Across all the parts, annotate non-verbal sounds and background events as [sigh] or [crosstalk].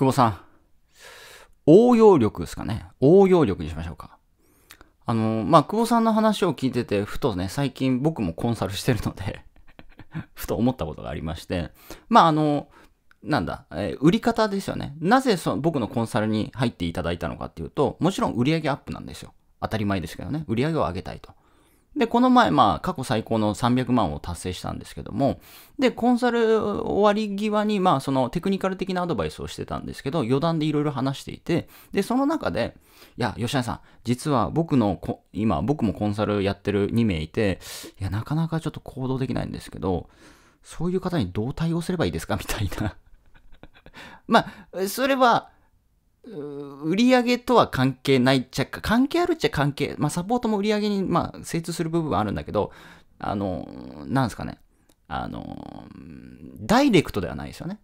久保さん。応用力ですかね。応用力にしましょうか。あの、まあ、久保さんの話を聞いてて、ふとね、最近僕もコンサルしてるので [laughs] ふと思ったことがありまして、まあ、あの、なんだ、えー、売り方ですよね。なぜその僕のコンサルに入っていただいたのかっていうと、もちろん売上アップなんですよ。当たり前ですけどね。売上を上げたいと。で、この前、まあ、過去最高の300万を達成したんですけども、で、コンサル終わり際に、まあ、そのテクニカル的なアドバイスをしてたんですけど、余談でいろいろ話していて、で、その中で、いや、吉谷さん、実は僕の、今、僕もコンサルやってる2名いて、いや、なかなかちょっと行動できないんですけど、そういう方にどう対応すればいいですかみたいな [laughs] まあ、それは、売り上げとは関係ないっちゃ、関係あるっちゃ関係、まあサポートも売り上げに、まあ、精通する部分はあるんだけど、あの、なんですかね。あの、ダイレクトではないですよね。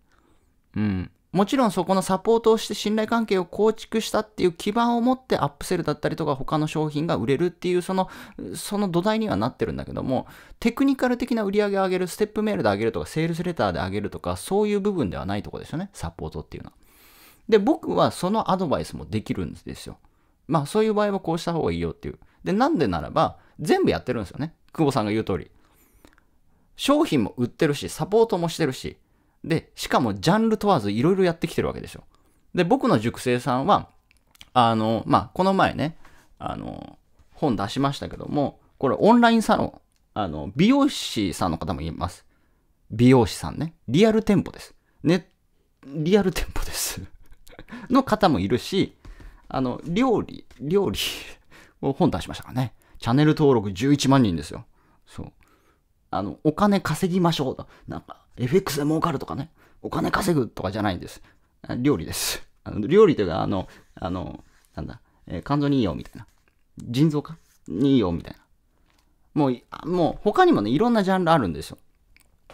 うん。もちろんそこのサポートをして信頼関係を構築したっていう基盤を持ってアップセルだったりとか他の商品が売れるっていうその、その土台にはなってるんだけども、テクニカル的な売り上げを上げる、ステップメールで上げるとか、セールスレターで上げるとか、そういう部分ではないとこですよね、サポートっていうのは。で、僕はそのアドバイスもできるんですよ。まあそういう場合はこうした方がいいよっていう。で、なんでならば、全部やってるんですよね。久保さんが言う通り。商品も売ってるし、サポートもしてるし、で、しかもジャンル問わずいろいろやってきてるわけでしょ。で、僕の塾生さんは、あの、まあ、この前ね、あの、本出しましたけども、これオンラインサロン、あの、美容師さんの方もいます。美容師さんね。リアル店舗です。ね、リアル店舗です。[laughs] の方もいるし、あの、料理、料理 [laughs] を本出しましたからね。チャンネル登録11万人ですよ。そう。あの、お金稼ぎましょうと。なんか、FX で儲かるとかね。お金稼ぐとかじゃないんです。料理です。あの料理というか、あの、あの、なんだ、えー、肝臓にいいよ、みたいな。腎臓かにいいよ、みたいな。もう、もう、他にもね、いろんなジャンルあるんですよ。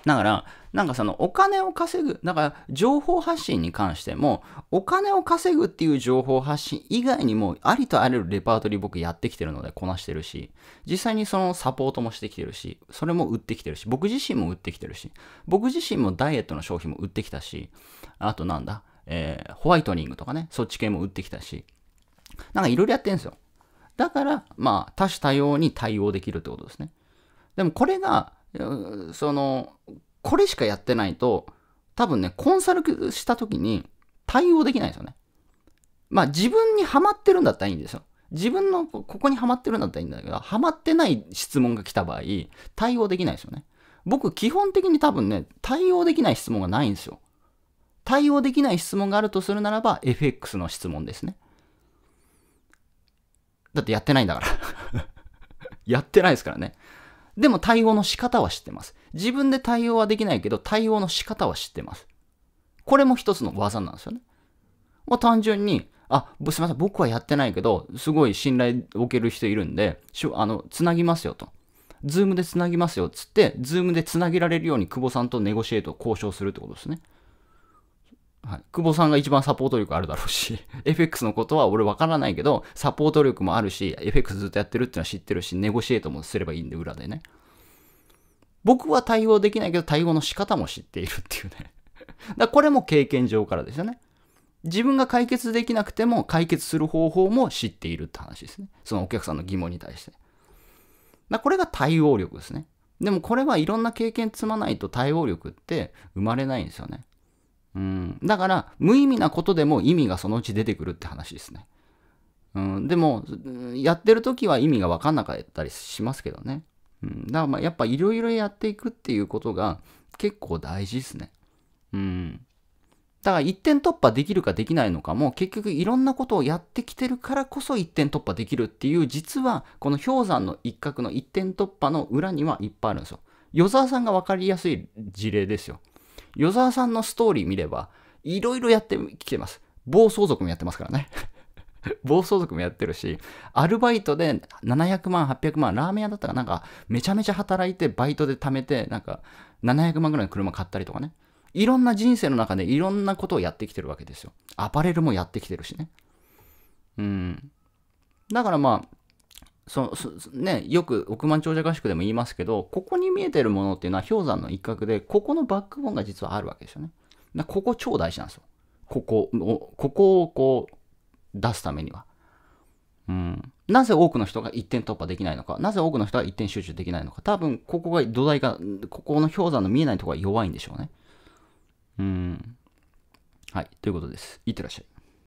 だから、なんかそのお金を稼ぐ、だから情報発信に関しても、お金を稼ぐっていう情報発信以外にも、ありとあらゆるレパートリー僕やってきてるのでこなしてるし、実際にそのサポートもしてきてるし、それも売ってきてるし、僕自身も売ってきてるし、僕自身もダイエットの商品も売ってきたし、あとなんだ、えー、ホワイトニングとかね、そっち系も売ってきたし、なんかいろいろやってるんですよ。だから、まあ、多種多様に対応できるってことですね。でもこれが、その、これしかやってないと、多分ね、コンサルした時に対応できないですよね。まあ自分にはまってるんだったらいいんですよ。自分のここにはまってるんだったらいいんだけど、はまってない質問が来た場合、対応できないですよね。僕、基本的に多分ね、対応できない質問がないんですよ。対応できない質問があるとするならば、FX の質問ですね。だってやってないんだから [laughs] やってないですからね。でも対応の仕方は知ってます。自分で対応はできないけど、対応の仕方は知ってます。これも一つの技なんですよね。まあ、単純に、あ、すみません、僕はやってないけど、すごい信頼を受ける人いるんで、あの、つなぎますよと。ズームでつなぎますよっつって、ズームでつなげられるように久保さんとネゴシエイトを交渉するってことですね。はい、久保さんが一番サポート力あるだろうし、FX [laughs] のことは俺わからないけど、サポート力もあるし、FX ずっとやってるっていうのは知ってるし、ネゴシエートもすればいいんで、裏でね。僕は対応できないけど、対応の仕方も知っているっていうね。[laughs] だこれも経験上からですよね。自分が解決できなくても、解決する方法も知っているって話ですね。そのお客さんの疑問に対して。だこれが対応力ですね。でもこれはいろんな経験積まないと対応力って生まれないんですよね。うん、だから無意味なことでも意味がそのうち出てくるって話ですね。うん、でもやってる時は意味が分かんなかったりしますけどね。うん、だからまあやっぱいろいろやっていくっていうことが結構大事ですね。うん。だから一点突破できるかできないのかも結局いろんなことをやってきてるからこそ一点突破できるっていう実はこの氷山の一角の一点突破の裏にはいっぱいあるんですよ。与沢さんが分かりやすい事例ですよ。与沢さんのストーリー見れば、いろいろやってきてます。暴走族もやってますからね。[laughs] 暴走族もやってるし、アルバイトで700万、800万、ラーメン屋だったらなんか、めちゃめちゃ働いて、バイトで貯めて、なんか、700万ぐらいの車買ったりとかね。いろんな人生の中でいろんなことをやってきてるわけですよ。アパレルもやってきてるしね。うん。だからまあ、そそね、よく億万長者合宿でも言いますけど、ここに見えてるものっていうのは氷山の一角で、ここのバックボーンが実はあるわけですよね。だここ超大事なんですよ。ここを、ここをこう、出すためには。うん。なぜ多くの人が一点突破できないのか、なぜ多くの人が一点集中できないのか、多分ここが土台が、ここの氷山の見えないところが弱いんでしょうね。うん。はい、ということです。いってらっしゃい。